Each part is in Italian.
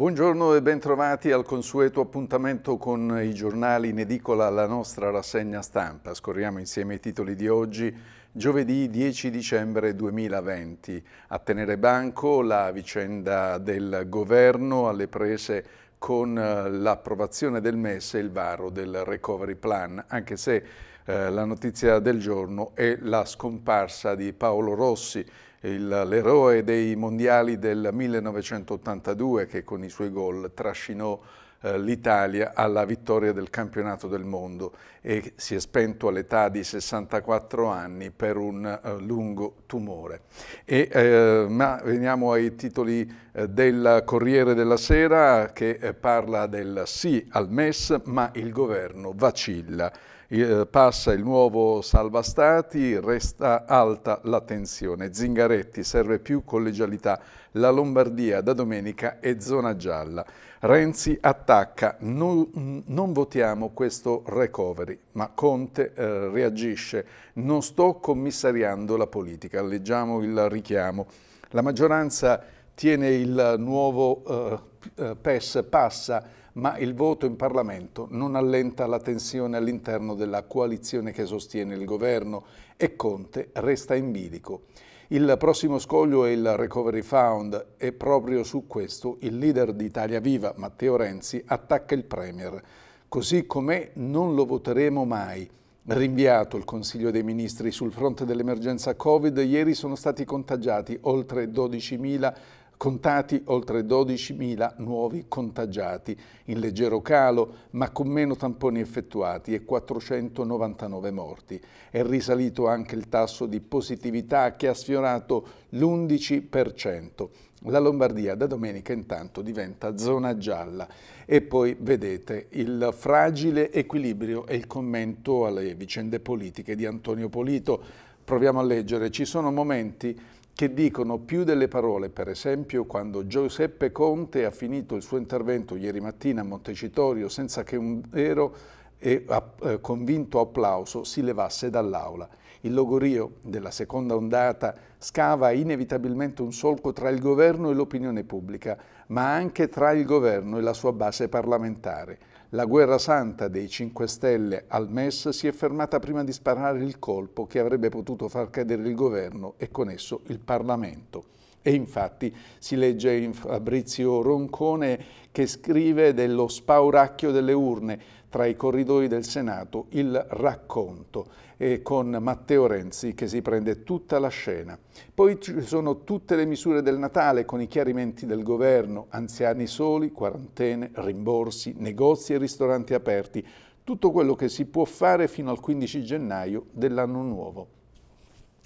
Buongiorno e bentrovati al consueto appuntamento con i giornali in edicola alla nostra rassegna stampa. Scorriamo insieme i titoli di oggi, giovedì 10 dicembre 2020. A tenere banco la vicenda del governo alle prese con eh, l'approvazione del MES e il varo del Recovery Plan, anche se eh, la notizia del giorno è la scomparsa di Paolo Rossi, l'eroe dei mondiali del 1982 che con i suoi gol trascinò eh, l'Italia alla vittoria del campionato del mondo e si è spento all'età di 64 anni per un eh, lungo tumore. E, eh, ma veniamo ai titoli eh, del Corriere della Sera che parla del sì al MES ma il governo vacilla. Eh, passa il nuovo salva stati, resta alta la tensione. Zingaretti serve più collegialità. La Lombardia da domenica è zona gialla. Renzi attacca, non, non votiamo questo recovery, ma Conte eh, reagisce, non sto commissariando la politica, leggiamo il richiamo. La maggioranza tiene il nuovo eh, eh PES, passa ma il voto in Parlamento non allenta la tensione all'interno della coalizione che sostiene il governo e Conte resta in bilico. Il prossimo scoglio è il Recovery Fund e proprio su questo il leader di Italia Viva, Matteo Renzi, attacca il Premier. Così com'è non lo voteremo mai. Rinviato il Consiglio dei Ministri sul fronte dell'emergenza Covid, ieri sono stati contagiati oltre 12.000 contati oltre 12.000 nuovi contagiati, in leggero calo ma con meno tamponi effettuati e 499 morti. È risalito anche il tasso di positività che ha sfiorato l'11%. La Lombardia da domenica intanto diventa zona gialla e poi vedete il fragile equilibrio e il commento alle vicende politiche di Antonio Polito proviamo a leggere, ci sono momenti che dicono più delle parole, per esempio quando Giuseppe Conte ha finito il suo intervento ieri mattina a Montecitorio senza che un vero e eh, convinto applauso si levasse dall'aula. Il logorio della seconda ondata scava inevitabilmente un solco tra il governo e l'opinione pubblica, ma anche tra il governo e la sua base parlamentare. La guerra santa dei 5 Stelle al MES si è fermata prima di sparare il colpo che avrebbe potuto far cadere il governo e con esso il Parlamento. E infatti si legge in Fabrizio Roncone che scrive dello spauracchio delle urne, tra i corridoi del Senato il racconto eh, con Matteo Renzi che si prende tutta la scena. Poi ci sono tutte le misure del Natale con i chiarimenti del governo, anziani soli, quarantene, rimborsi, negozi e ristoranti aperti, tutto quello che si può fare fino al 15 gennaio dell'anno nuovo.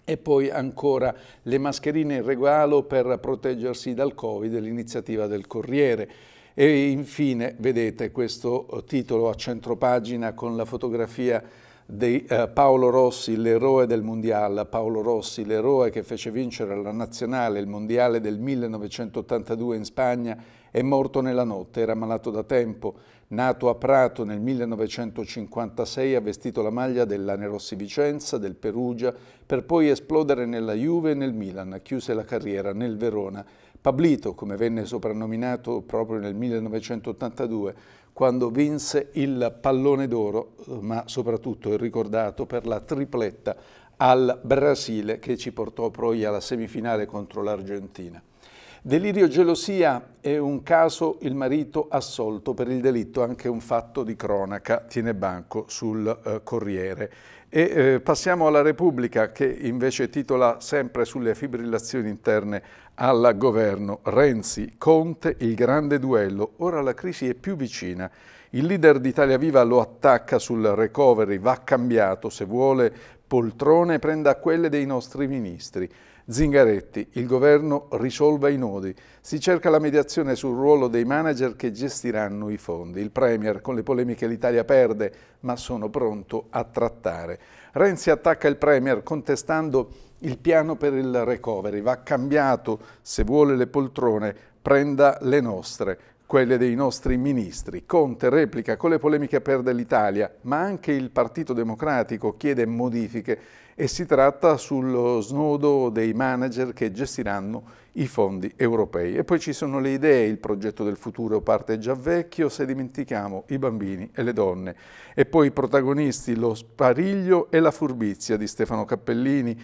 E poi ancora le mascherine in regalo per proteggersi dal Covid, l'iniziativa del Corriere. E infine, vedete questo titolo a centropagina con la fotografia di eh, Paolo Rossi, l'eroe del Mondiale, Paolo Rossi, l'eroe che fece vincere la nazionale, il Mondiale del 1982 in Spagna, è morto nella notte, era malato da tempo, nato a Prato nel 1956, ha vestito la maglia della Nerossi Vicenza, del Perugia, per poi esplodere nella Juve e nel Milan, chiuse la carriera nel Verona Pablito, come venne soprannominato proprio nel 1982, quando vinse il pallone d'oro, ma soprattutto è ricordato per la tripletta al Brasile che ci portò poi alla semifinale contro l'Argentina. Delirio gelosia è un caso il marito assolto per il delitto, anche un fatto di cronaca, tiene banco sul eh, Corriere. E eh, passiamo alla Repubblica che invece titola sempre sulle fibrillazioni interne al governo. Renzi, Conte, il grande duello. Ora la crisi è più vicina. Il leader d'Italia Viva lo attacca sul recovery, va cambiato, se vuole poltrone prenda quelle dei nostri ministri. Zingaretti, il governo risolva i nodi. Si cerca la mediazione sul ruolo dei manager che gestiranno i fondi. Il Premier, con le polemiche l'Italia perde, ma sono pronto a trattare. Renzi attacca il Premier contestando il piano per il recovery. Va cambiato, se vuole le poltrone, prenda le nostre quelle dei nostri ministri. Conte replica con le polemiche perde l'Italia, ma anche il Partito Democratico chiede modifiche e si tratta sullo snodo dei manager che gestiranno i fondi europei. E poi ci sono le idee, il progetto del futuro parte già vecchio, se dimentichiamo i bambini e le donne. E poi i protagonisti, lo spariglio e la furbizia di Stefano Cappellini.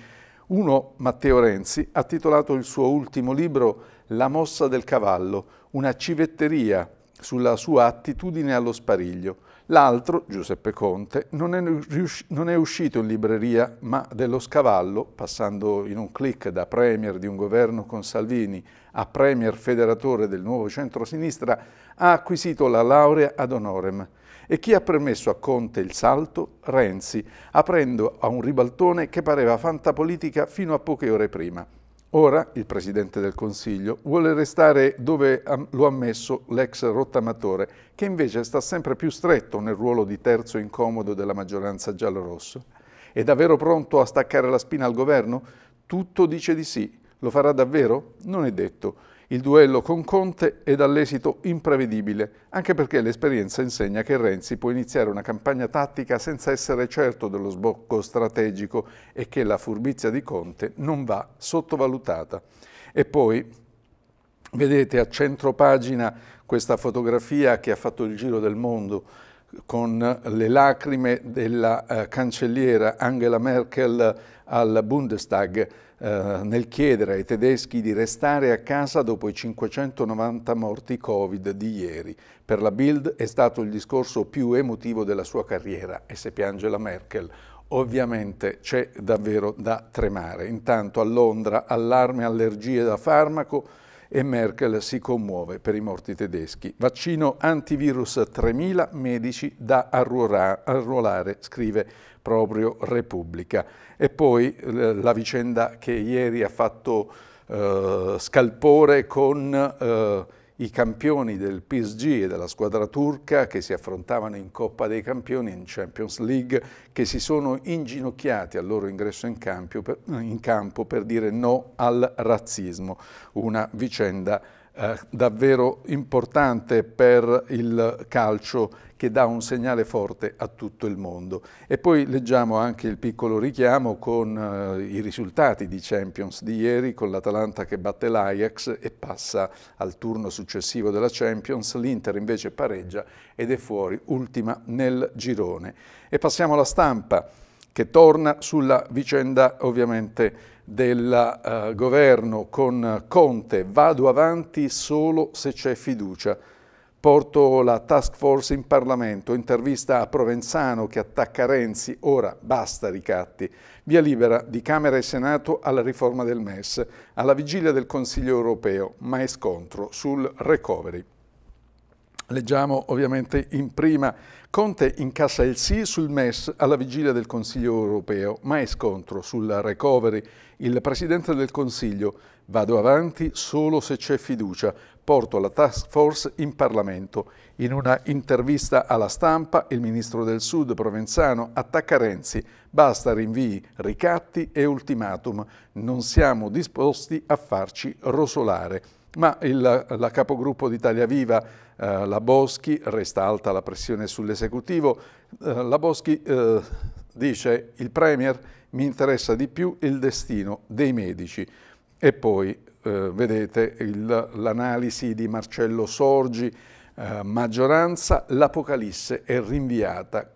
Uno, Matteo Renzi, ha titolato il suo ultimo libro La mossa del cavallo, una civetteria sulla sua attitudine allo spariglio. L'altro, Giuseppe Conte, non è, riusci- non è, uscito in libreria, ma dello scavallo, passando in un clic da premier di un governo con Salvini a premier federatore del nuovo centrosinistra, ha acquisito la laurea ad honorem. E chi ha permesso a Conte il salto? Renzi, aprendo a un ribaltone che pareva fantapolitica fino a poche ore prima. Ora il Presidente del Consiglio vuole restare dove lo ha messo l'ex rottamatore, che invece sta sempre più stretto nel ruolo di terzo incomodo della maggioranza giallorossa. È davvero pronto a staccare la spina al governo? Tutto dice di sì. Lo farà davvero? Non è detto il duello con Conte è dall'esito imprevedibile, anche perché l'esperienza insegna che Renzi può iniziare una campagna tattica senza essere certo dello sbocco strategico e che la furbizia di Conte non va sottovalutata. E poi vedete a centro pagina questa fotografia che ha fatto il giro del mondo con le lacrime della eh, cancelliera Angela Merkel al Bundestag eh, nel chiedere ai tedeschi di restare a casa dopo i 590 morti Covid di ieri. Per la Bild è stato il discorso più emotivo della sua carriera e se piange la Merkel. Ovviamente c'è davvero da tremare. Intanto a Londra allarme allergie da farmaco e Merkel si commuove per i morti tedeschi. Vaccino antivirus 3000 medici da arruolare, scrive proprio Repubblica. E poi eh, la vicenda che ieri ha fatto eh, scalpore con... Eh, i campioni del PSG e della squadra turca che si affrontavano in Coppa dei Campioni, in Champions League, che si sono inginocchiati al loro ingresso in campo per, in campo per dire no al razzismo. Una vicenda eh, davvero importante per il calcio che dà un segnale forte a tutto il mondo. E poi leggiamo anche il piccolo richiamo con eh, i risultati di Champions di ieri, con l'Atalanta che batte l'Ajax e passa al turno successivo della Champions, l'Inter invece pareggia ed è fuori, ultima nel girone. E passiamo alla stampa che torna sulla vicenda ovviamente del eh, governo con Conte. Vado avanti solo se c'è fiducia. Porto la task force in Parlamento, intervista a Provenzano che attacca Renzi, ora basta ricatti. Via libera di Camera e Senato alla riforma del MES, alla vigilia del Consiglio europeo, ma è scontro sul recovery. Leggiamo ovviamente in prima Conte incassa il sì sul MES alla vigilia del Consiglio europeo, ma è scontro sul recovery. Il Presidente del Consiglio vado avanti solo se c'è fiducia, porto la task force in Parlamento. In una intervista alla stampa il Ministro del Sud Provenzano attacca Renzi, basta rinvii, ricatti e ultimatum, non siamo disposti a farci rosolare. Ma il, la capogruppo di Italia Viva, eh, la Boschi, resta alta la pressione sull'esecutivo. Eh, la Boschi eh, dice il Premier mi interessa di più il destino dei medici. E poi eh, vedete l'analisi di Marcello Sorgi, eh, maggioranza, l'apocalisse è rinviata.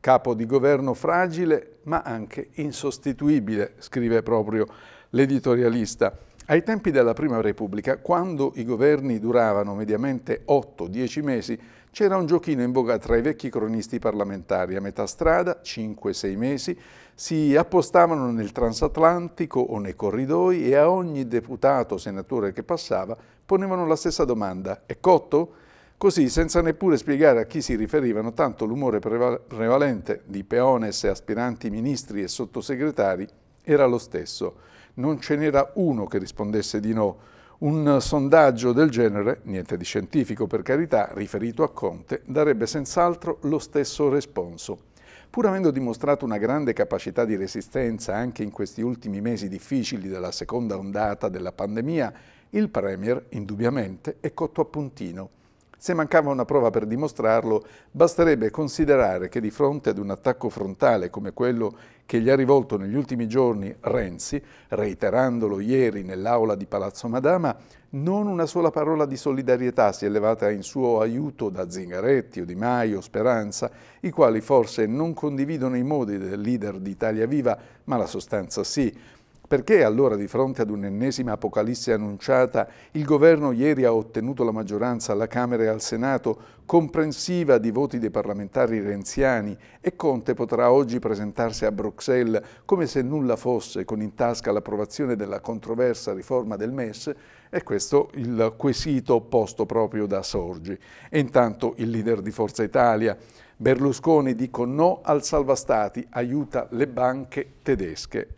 Capo di governo fragile ma anche insostituibile, scrive proprio l'editorialista. Ai tempi della Prima Repubblica, quando i governi duravano mediamente 8-10 mesi, c'era un giochino in voga tra i vecchi cronisti parlamentari. A metà strada, 5-6 mesi, si appostavano nel transatlantico o nei corridoi e a ogni deputato o senatore che passava ponevano la stessa domanda. È cotto? Così, senza neppure spiegare a chi si riferivano, tanto l'umore prevalente di peones e aspiranti ministri e sottosegretari era lo stesso non ce n'era uno che rispondesse di no. Un sondaggio del genere, niente di scientifico per carità, riferito a Conte, darebbe senz'altro lo stesso responso. Pur avendo dimostrato una grande capacità di resistenza anche in questi ultimi mesi difficili della seconda ondata della pandemia, il Premier indubbiamente è cotto a puntino. Se mancava una prova per dimostrarlo, basterebbe considerare che di fronte ad un attacco frontale come quello che gli ha rivolto negli ultimi giorni Renzi, reiterandolo ieri nell'aula di Palazzo Madama, non una sola parola di solidarietà si è levata in suo aiuto da Zingaretti o Di Maio, Speranza, i quali forse non condividono i modi del leader di Italia Viva, ma la sostanza sì. Perché allora di fronte ad un'ennesima apocalisse annunciata il governo ieri ha ottenuto la maggioranza alla Camera e al Senato comprensiva di voti dei parlamentari renziani e Conte potrà oggi presentarsi a Bruxelles come se nulla fosse con in tasca l'approvazione della controversa riforma del MES? E questo il quesito posto proprio da Sorgi. E intanto il leader di Forza Italia Berlusconi dico no al salvastati, aiuta le banche tedesche.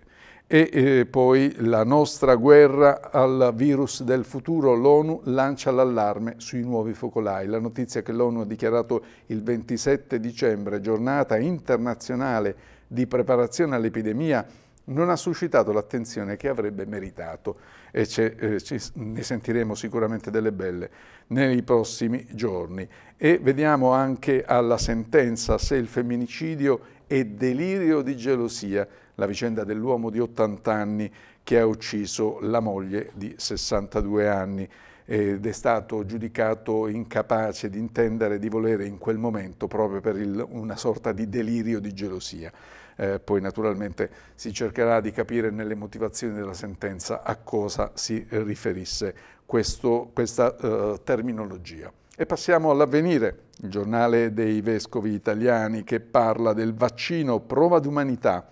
E eh, poi la nostra guerra al virus del futuro, l'ONU lancia l'allarme sui nuovi focolai. La notizia che l'ONU ha dichiarato il 27 dicembre, giornata internazionale di preparazione all'epidemia, non ha suscitato l'attenzione che avrebbe meritato e eh, ne sentiremo sicuramente delle belle nei prossimi giorni. E vediamo anche alla sentenza se il femminicidio è delirio di gelosia la vicenda dell'uomo di 80 anni che ha ucciso la moglie di 62 anni ed è stato giudicato incapace di intendere di volere in quel momento proprio per il, una sorta di delirio di gelosia. Eh, poi naturalmente si cercherà di capire nelle motivazioni della sentenza a cosa si riferisse questo, questa eh, terminologia. E passiamo all'avvenire, il giornale dei vescovi italiani che parla del vaccino prova d'umanità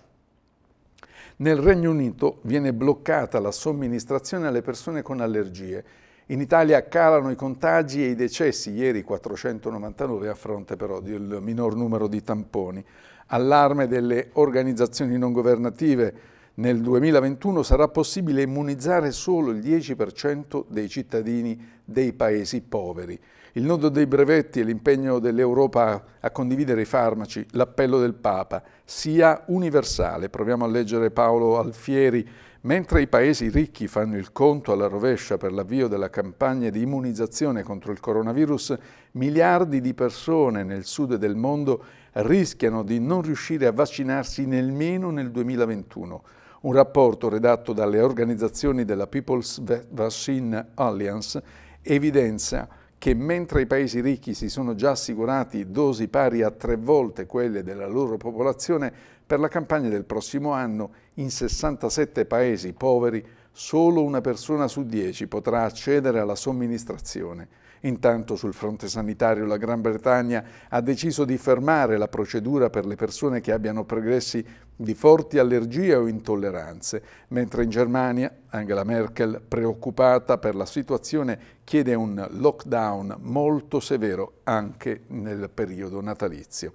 nel Regno Unito viene bloccata la somministrazione alle persone con allergie. In Italia calano i contagi e i decessi, ieri 499 a fronte però del minor numero di tamponi. Allarme delle organizzazioni non governative. Nel 2021 sarà possibile immunizzare solo il 10% dei cittadini dei paesi poveri il nodo dei brevetti e l'impegno dell'Europa a condividere i farmaci, l'appello del Papa, sia universale. Proviamo a leggere Paolo Alfieri. Mentre i paesi ricchi fanno il conto alla rovescia per l'avvio della campagna di immunizzazione contro il coronavirus, miliardi di persone nel sud del mondo rischiano di non riuscire a vaccinarsi nemmeno nel 2021. Un rapporto redatto dalle organizzazioni della People's Vaccine Alliance evidenzia che mentre i paesi ricchi si sono già assicurati dosi pari a tre volte quelle della loro popolazione, per la campagna del prossimo anno in 67 paesi poveri solo una persona su dieci potrà accedere alla somministrazione. Intanto sul fronte sanitario la Gran Bretagna ha deciso di fermare la procedura per le persone che abbiano progressi di forti allergie o intolleranze, mentre in Germania Angela Merkel, preoccupata per la situazione, chiede un lockdown molto severo anche nel periodo natalizio.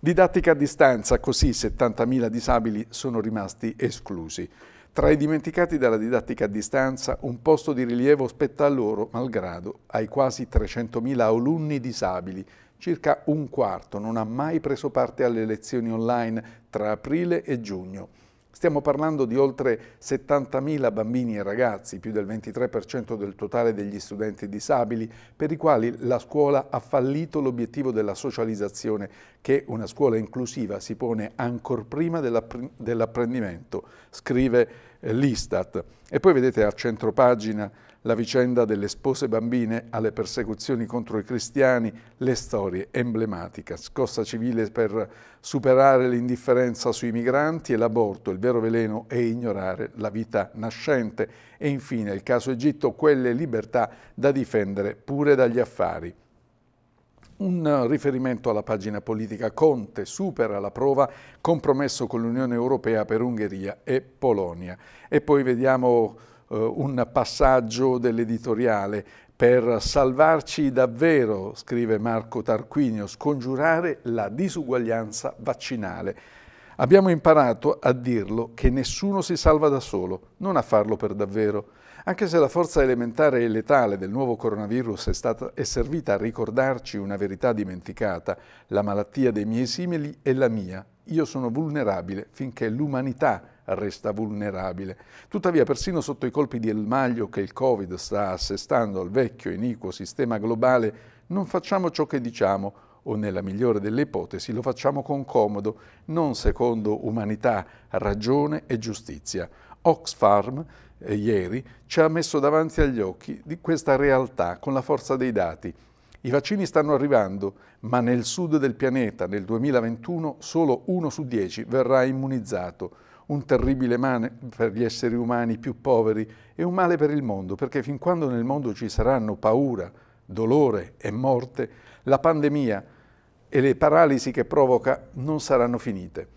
Didattica a distanza, così 70.000 disabili sono rimasti esclusi. Tra i dimenticati della didattica a distanza, un posto di rilievo spetta a loro, malgrado, ai quasi 300.000 alunni disabili. Circa un quarto non ha mai preso parte alle lezioni online tra aprile e giugno. Stiamo parlando di oltre 70.000 bambini e ragazzi, più del 23% del totale degli studenti disabili, per i quali la scuola ha fallito l'obiettivo della socializzazione che una scuola inclusiva si pone ancor prima dell'apprendimento, scrive eh, l'Istat. E poi vedete al centro pagina la vicenda delle spose bambine alle persecuzioni contro i cristiani, le storie emblematiche, scossa civile per superare l'indifferenza sui migranti e l'aborto, il vero veleno e ignorare la vita nascente e infine il caso Egitto, quelle libertà da difendere pure dagli affari. Un riferimento alla pagina politica Conte supera la prova compromesso con l'Unione Europea per Ungheria e Polonia. E poi vediamo eh, un passaggio dell'editoriale per salvarci davvero, scrive Marco Tarquinio, scongiurare la disuguaglianza vaccinale. Abbiamo imparato a dirlo che nessuno si salva da solo, non a farlo per davvero. Anche se la forza elementare e letale del nuovo coronavirus è, stata, è servita a ricordarci una verità dimenticata, la malattia dei miei simili è la mia, io sono vulnerabile finché l'umanità resta vulnerabile. Tuttavia, persino sotto i colpi di maglio che il Covid sta assestando al vecchio iniquo sistema globale, non facciamo ciò che diciamo, o nella migliore delle ipotesi lo facciamo con comodo, non secondo umanità, ragione e giustizia. Oxfam eh, ieri ci ha messo davanti agli occhi di questa realtà con la forza dei dati. I vaccini stanno arrivando, ma nel sud del pianeta nel 2021 solo uno su dieci verrà immunizzato. Un terribile male per gli esseri umani più poveri e un male per il mondo, perché fin quando nel mondo ci saranno paura, dolore e morte, la pandemia e le paralisi che provoca non saranno finite.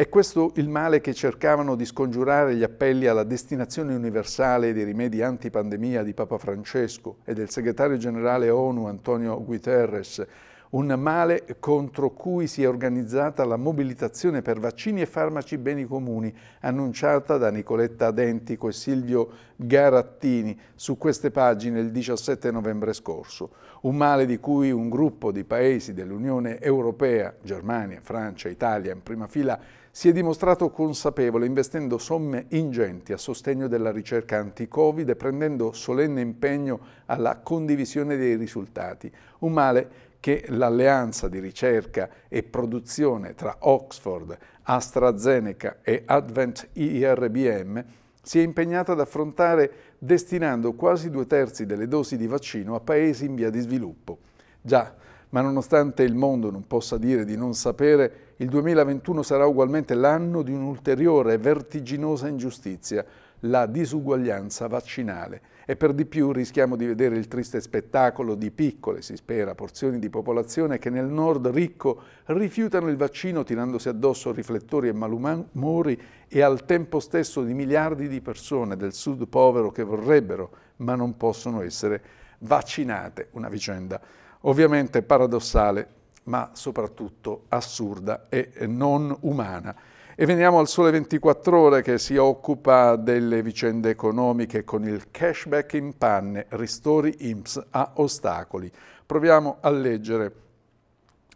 È questo il male che cercavano di scongiurare gli appelli alla destinazione universale dei rimedi antipandemia di Papa Francesco e del segretario generale ONU Antonio Guterres, un male contro cui si è organizzata la mobilitazione per vaccini e farmaci beni comuni, annunciata da Nicoletta Dentico e Silvio Garattini su queste pagine il 17 novembre scorso. Un male di cui un gruppo di paesi dell'Unione Europea, Germania, Francia, Italia in prima fila, si è dimostrato consapevole investendo somme ingenti a sostegno della ricerca anti-Covid e prendendo solenne impegno alla condivisione dei risultati, un male che l'alleanza di ricerca e produzione tra Oxford, AstraZeneca e Advent IRBM si è impegnata ad affrontare destinando quasi due terzi delle dosi di vaccino a paesi in via di sviluppo. Già, ma nonostante il mondo non possa dire di non sapere, il 2021 sarà ugualmente l'anno di un'ulteriore vertiginosa ingiustizia, la disuguaglianza vaccinale. E per di più rischiamo di vedere il triste spettacolo di piccole, si spera, porzioni di popolazione che nel nord ricco rifiutano il vaccino tirandosi addosso riflettori e malumori e al tempo stesso di miliardi di persone del sud povero che vorrebbero ma non possono essere vaccinate. Una vicenda ovviamente paradossale, ma soprattutto assurda e non umana. E veniamo al Sole 24 Ore che si occupa delle vicende economiche con il cashback in panne, ristori IMSS a ostacoli. Proviamo a leggere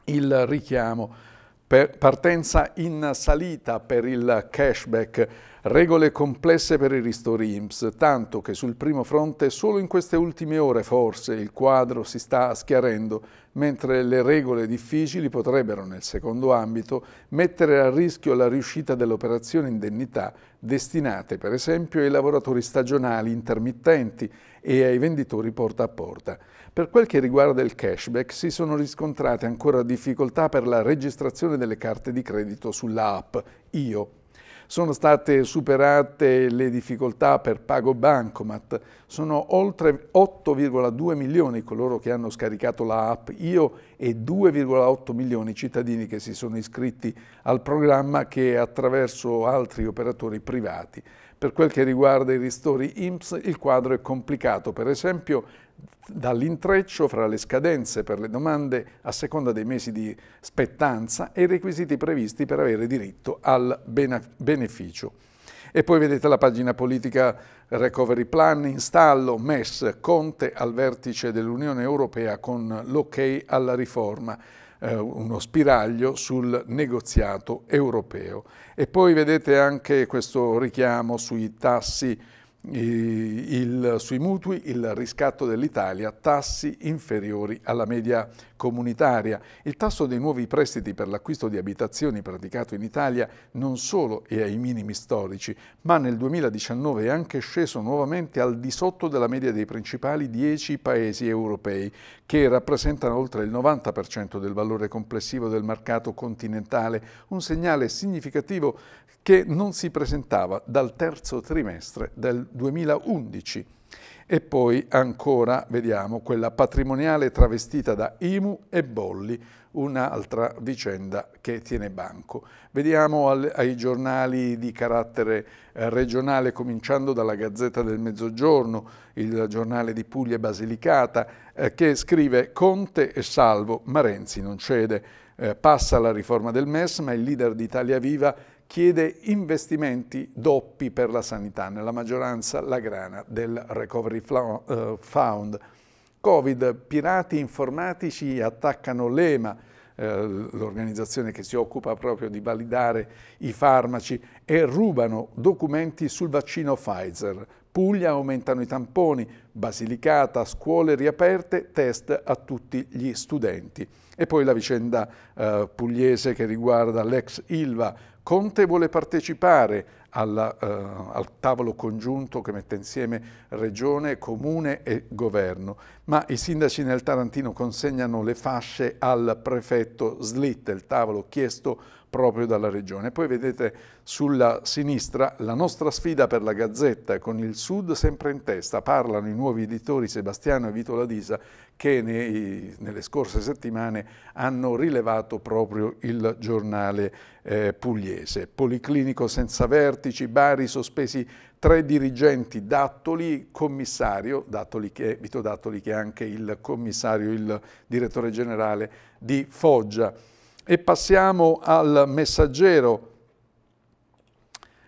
il richiamo. Per partenza in salita per il cashback Regole complesse per i ristori IMSS, tanto che sul primo fronte solo in queste ultime ore forse il quadro si sta schiarendo, mentre le regole difficili potrebbero nel secondo ambito mettere a rischio la riuscita dell'operazione indennità destinate per esempio ai lavoratori stagionali intermittenti e ai venditori porta a porta. Per quel che riguarda il cashback si sono riscontrate ancora difficoltà per la registrazione delle carte di credito sulla app IO sono state superate le difficoltà per pago bancomat, sono oltre 8,2 milioni coloro che hanno scaricato la app Io e 2,8 milioni i cittadini che si sono iscritti al programma che attraverso altri operatori privati per quel che riguarda i ristori IMSS, il quadro è complicato, per esempio dall'intreccio fra le scadenze per le domande a seconda dei mesi di spettanza e i requisiti previsti per avere diritto al beneficio. E poi vedete la pagina politica Recovery Plan, installo MES, Conte al vertice dell'Unione Europea con l'ok alla riforma eh, uno spiraglio sul negoziato europeo. E poi vedete anche questo richiamo sui tassi il, sui mutui il riscatto dell'Italia tassi inferiori alla media comunitaria. Il tasso dei nuovi prestiti per l'acquisto di abitazioni praticato in Italia non solo è ai minimi storici, ma nel 2019 è anche sceso nuovamente al di sotto della media dei principali 10 paesi europei, che rappresentano oltre il 90% del valore complessivo del mercato continentale, un segnale significativo che non si presentava dal terzo trimestre del 2011. E poi ancora, vediamo, quella patrimoniale travestita da Imu e Bolli, un'altra vicenda che tiene banco. Vediamo al, ai giornali di carattere eh, regionale, cominciando dalla Gazzetta del Mezzogiorno, il giornale di Puglia e Basilicata, eh, che scrive Conte e Salvo, ma Renzi non cede. Eh, passa la riforma del MES, ma il leader d'Italia Viva chiede investimenti doppi per la sanità, nella maggioranza la grana del Recovery Fund. Eh, Covid, pirati informatici attaccano l'EMA, eh, l'organizzazione che si occupa proprio di validare i farmaci, e rubano documenti sul vaccino Pfizer. Puglia aumentano i tamponi, Basilicata, scuole riaperte, test a tutti gli studenti. E poi la vicenda eh, pugliese che riguarda l'ex Ilva. Conte vuole partecipare alla, eh, al tavolo congiunto che mette insieme regione, comune e governo, ma i sindaci nel Tarantino consegnano le fasce al prefetto Slit, il tavolo chiesto proprio dalla regione. Poi vedete sulla sinistra la nostra sfida per la Gazzetta con il Sud sempre in testa. Parlano i nuovi editori Sebastiano e Vito Ladisa che nei, nelle scorse settimane hanno rilevato proprio il giornale eh, pugliese. Policlinico senza vertici, Bari sospesi tre dirigenti, Dattoli, commissario, Dattoli che, Vito Dattoli che è anche il commissario, il direttore generale di Foggia. E passiamo al messaggero,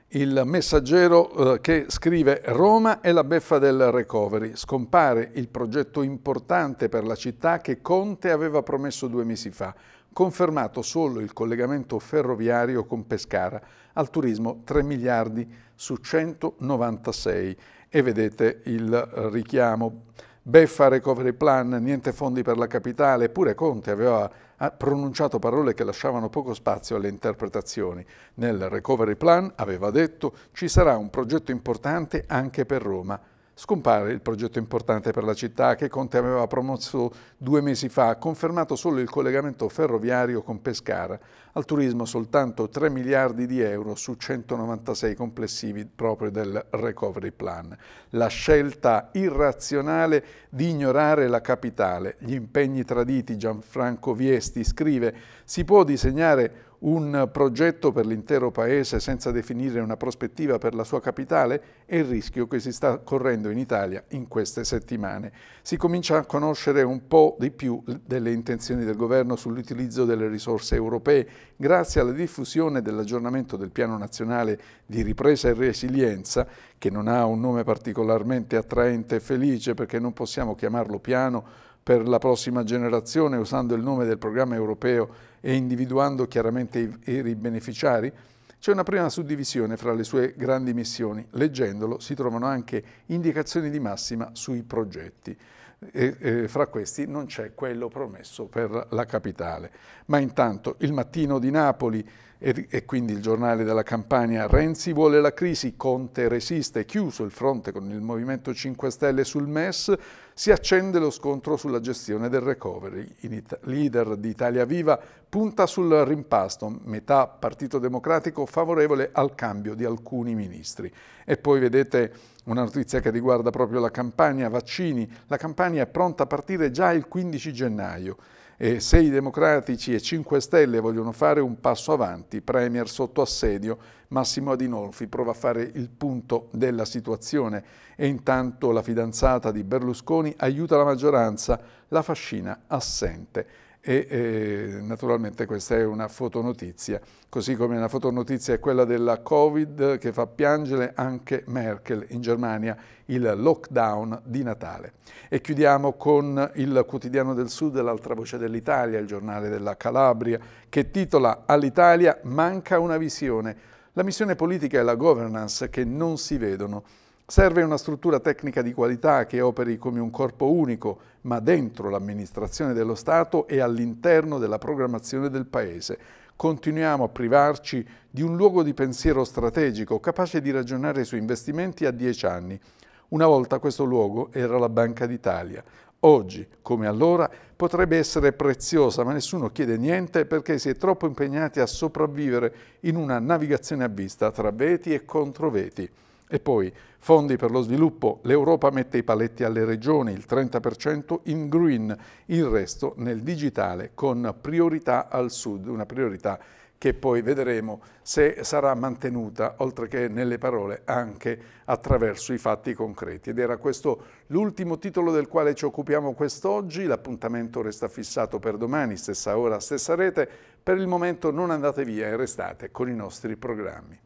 il messaggero eh, che scrive Roma è la beffa del recovery, scompare il progetto importante per la città che Conte aveva promesso due mesi fa, confermato solo il collegamento ferroviario con Pescara, al turismo 3 miliardi su 196 e vedete il richiamo. Beffa recovery plan, niente fondi per la capitale, eppure Conte aveva ha pronunciato parole che lasciavano poco spazio alle interpretazioni. Nel recovery plan aveva detto ci sarà un progetto importante anche per Roma. Scompare il progetto importante per la città che Conte aveva promosso due mesi fa, confermato solo il collegamento ferroviario con Pescara. Al turismo soltanto 3 miliardi di euro su 196 complessivi proprio del Recovery Plan. La scelta irrazionale di ignorare la capitale. Gli impegni traditi, Gianfranco Viesti scrive, si può disegnare un progetto per l'intero Paese senza definire una prospettiva per la sua capitale è il rischio che si sta correndo in Italia in queste settimane. Si comincia a conoscere un po' di più delle intenzioni del Governo sull'utilizzo delle risorse europee grazie alla diffusione dell'aggiornamento del Piano Nazionale di Ripresa e Resilienza, che non ha un nome particolarmente attraente e felice perché non possiamo chiamarlo piano, per la prossima generazione usando il nome del programma europeo e individuando chiaramente i veri beneficiari? C'è una prima suddivisione fra le sue grandi missioni. Leggendolo si trovano anche indicazioni di massima sui progetti. E, eh, fra questi non c'è quello promesso per la capitale. Ma intanto il mattino di Napoli e, e, quindi il giornale della campagna Renzi vuole la crisi, Conte resiste, chiuso il fronte con il Movimento 5 Stelle sul MES, si accende lo scontro sulla gestione del recovery. Il leader di Italia Viva punta sul rimpasto, metà Partito Democratico favorevole al cambio di alcuni ministri. E poi vedete una notizia che riguarda proprio la campagna vaccini. La campagna è pronta a partire già il 15 gennaio e se i democratici e 5 Stelle vogliono fare un passo avanti, Premier sotto assedio, Massimo Adinolfi prova a fare il punto della situazione e intanto la fidanzata di Berlusconi aiuta la maggioranza, la fascina assente e eh, naturalmente questa è una fotonotizia, così come una fotonotizia è quella della Covid che fa piangere anche Merkel in Germania, il lockdown di Natale. E chiudiamo con il quotidiano del Sud, l'altra voce dell'Italia, il giornale della Calabria, che titola All'Italia manca una visione, la missione politica e la governance che non si vedono. Serve una struttura tecnica di qualità che operi come un corpo unico, ma dentro l'amministrazione dello Stato e all'interno della programmazione del Paese. Continuiamo a privarci di un luogo di pensiero strategico capace di ragionare su investimenti a dieci anni. Una volta questo luogo era la Banca d'Italia. Oggi, come allora, potrebbe essere preziosa, ma nessuno chiede niente perché si è troppo impegnati a sopravvivere in una navigazione a vista tra veti e controveti. E poi fondi per lo sviluppo, l'Europa mette i paletti alle regioni, il 30% in green, il resto nel digitale con priorità al sud, una priorità che poi vedremo se sarà mantenuta, oltre che nelle parole, anche attraverso i fatti concreti. Ed era questo l'ultimo titolo del quale ci occupiamo quest'oggi, l'appuntamento resta fissato per domani, stessa ora, stessa rete. Per il momento non andate via e restate con i nostri programmi.